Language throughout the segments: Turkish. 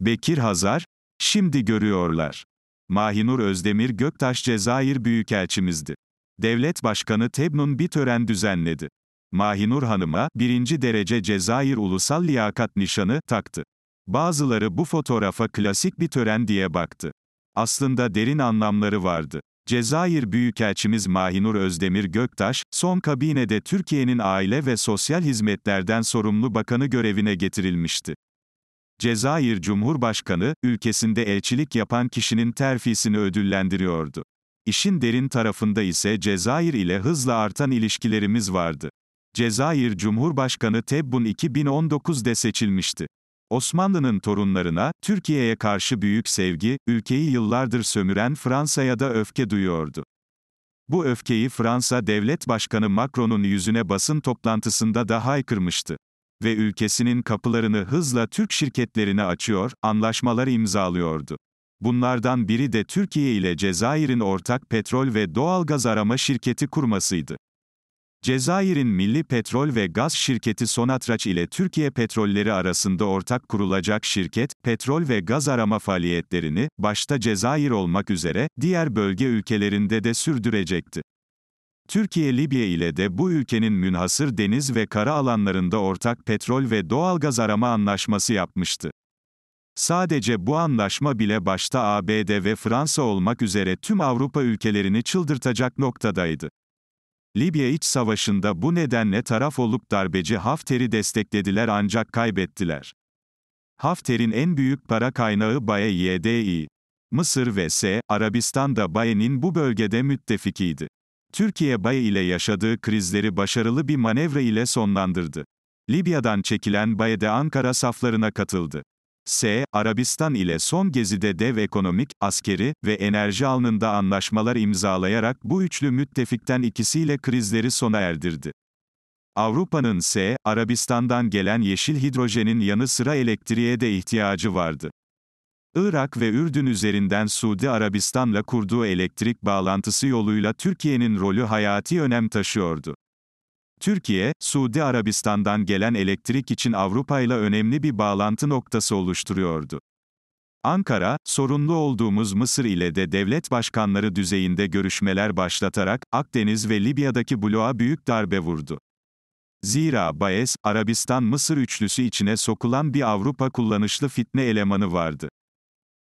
Bekir Hazar, şimdi görüyorlar. Mahinur Özdemir Göktaş Cezayir Büyükelçimizdi. Devlet Başkanı Tebnun bir tören düzenledi. Mahinur Hanım'a, birinci derece Cezayir Ulusal Liyakat Nişanı, taktı. Bazıları bu fotoğrafa klasik bir tören diye baktı. Aslında derin anlamları vardı. Cezayir Büyükelçimiz Mahinur Özdemir Göktaş, son kabinede Türkiye'nin Aile ve Sosyal Hizmetlerden sorumlu bakanı görevine getirilmişti. Cezayir Cumhurbaşkanı, ülkesinde elçilik yapan kişinin terfisini ödüllendiriyordu. İşin derin tarafında ise Cezayir ile hızla artan ilişkilerimiz vardı. Cezayir Cumhurbaşkanı Tebbun 2019'de seçilmişti. Osmanlı'nın torunlarına, Türkiye'ye karşı büyük sevgi, ülkeyi yıllardır sömüren Fransa'ya da öfke duyuyordu. Bu öfkeyi Fransa Devlet Başkanı Macron'un yüzüne basın toplantısında da haykırmıştı ve ülkesinin kapılarını hızla Türk şirketlerine açıyor, anlaşmalar imzalıyordu. Bunlardan biri de Türkiye ile Cezayir'in ortak petrol ve doğal gaz arama şirketi kurmasıydı. Cezayir'in Milli Petrol ve Gaz Şirketi Sonatraç ile Türkiye Petrolleri arasında ortak kurulacak şirket, petrol ve gaz arama faaliyetlerini, başta Cezayir olmak üzere, diğer bölge ülkelerinde de sürdürecekti. Türkiye Libya ile de bu ülkenin münhasır deniz ve kara alanlarında ortak petrol ve doğalgaz arama anlaşması yapmıştı. Sadece bu anlaşma bile başta ABD ve Fransa olmak üzere tüm Avrupa ülkelerini çıldırtacak noktadaydı. Libya iç savaşında bu nedenle taraf olup darbeci Hafter'i desteklediler ancak kaybettiler. Hafter'in en büyük para kaynağı Baye YDI. Mısır ve S. Arabistan da Baye'nin bu bölgede müttefikiydi. Türkiye Bay ile yaşadığı krizleri başarılı bir manevra ile sonlandırdı. Libya'dan çekilen Bay Ankara saflarına katıldı. S. Arabistan ile son gezide dev ekonomik, askeri ve enerji alanında anlaşmalar imzalayarak bu üçlü müttefikten ikisiyle krizleri sona erdirdi. Avrupa'nın S. Arabistan'dan gelen yeşil hidrojenin yanı sıra elektriğe de ihtiyacı vardı. Irak ve Ürdün üzerinden Suudi Arabistan'la kurduğu elektrik bağlantısı yoluyla Türkiye'nin rolü hayati önem taşıyordu. Türkiye, Suudi Arabistan'dan gelen elektrik için Avrupa ile önemli bir bağlantı noktası oluşturuyordu. Ankara, sorunlu olduğumuz Mısır ile de devlet başkanları düzeyinde görüşmeler başlatarak, Akdeniz ve Libya'daki bloğa büyük darbe vurdu. Zira Baez, Arabistan-Mısır üçlüsü içine sokulan bir Avrupa kullanışlı fitne elemanı vardı.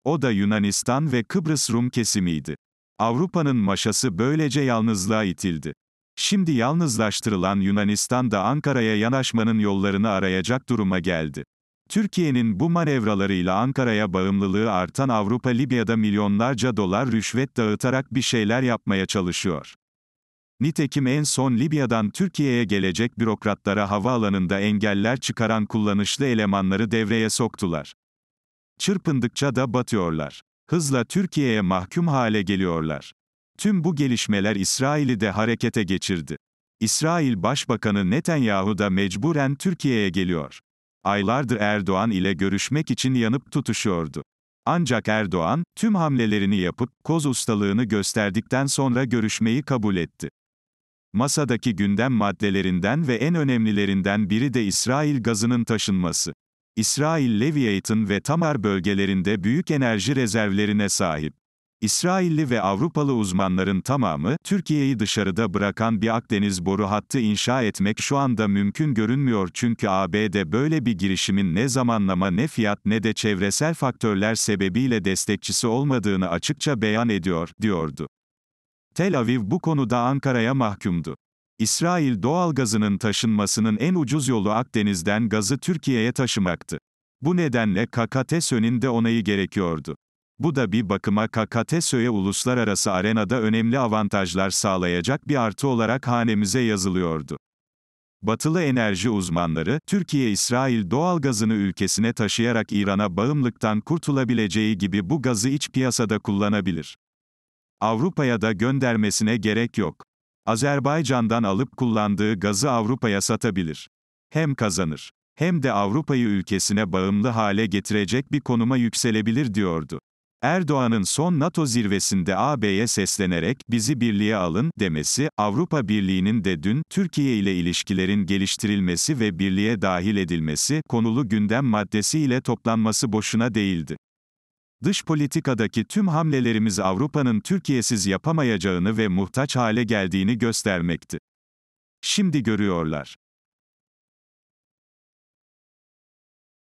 O da Yunanistan ve Kıbrıs Rum kesimiydi. Avrupa'nın maşası böylece yalnızlığa itildi. Şimdi yalnızlaştırılan Yunanistan da Ankara'ya yanaşmanın yollarını arayacak duruma geldi. Türkiye'nin bu manevralarıyla Ankara'ya bağımlılığı artan Avrupa Libya'da milyonlarca dolar rüşvet dağıtarak bir şeyler yapmaya çalışıyor. Nitekim en son Libya'dan Türkiye'ye gelecek bürokratlara havaalanında engeller çıkaran kullanışlı elemanları devreye soktular. Çırpındıkça da batıyorlar. Hızla Türkiye'ye mahkum hale geliyorlar. Tüm bu gelişmeler İsrail'i de harekete geçirdi. İsrail Başbakanı Netanyahu da mecburen Türkiye'ye geliyor. Aylardır Erdoğan ile görüşmek için yanıp tutuşuyordu. Ancak Erdoğan, tüm hamlelerini yapıp, koz ustalığını gösterdikten sonra görüşmeyi kabul etti. Masadaki gündem maddelerinden ve en önemlilerinden biri de İsrail gazının taşınması. İsrail Leviathan ve Tamar bölgelerinde büyük enerji rezervlerine sahip. İsrailli ve Avrupalı uzmanların tamamı, Türkiye'yi dışarıda bırakan bir Akdeniz boru hattı inşa etmek şu anda mümkün görünmüyor çünkü ABD böyle bir girişimin ne zamanlama ne fiyat ne de çevresel faktörler sebebiyle destekçisi olmadığını açıkça beyan ediyor, diyordu. Tel Aviv bu konuda Ankara'ya mahkumdu. İsrail doğalgazının taşınmasının en ucuz yolu Akdeniz'den gazı Türkiye'ye taşımaktı. Bu nedenle KKTSÖ'nün de onayı gerekiyordu. Bu da bir bakıma KKTSÖ'ye uluslararası arenada önemli avantajlar sağlayacak bir artı olarak hanemize yazılıyordu. Batılı enerji uzmanları, Türkiye-İsrail doğalgazını ülkesine taşıyarak İran'a bağımlıktan kurtulabileceği gibi bu gazı iç piyasada kullanabilir. Avrupa'ya da göndermesine gerek yok. Azerbaycan'dan alıp kullandığı gazı Avrupa'ya satabilir. Hem kazanır, hem de Avrupa'yı ülkesine bağımlı hale getirecek bir konuma yükselebilir diyordu. Erdoğan'ın son NATO zirvesinde AB'ye seslenerek bizi birliğe alın demesi, Avrupa Birliği'nin de dün Türkiye ile ilişkilerin geliştirilmesi ve birliğe dahil edilmesi konulu gündem maddesiyle toplanması boşuna değildi. Dış politikadaki tüm hamlelerimiz Avrupa'nın Türkiye'siz yapamayacağını ve muhtaç hale geldiğini göstermekti. Şimdi görüyorlar.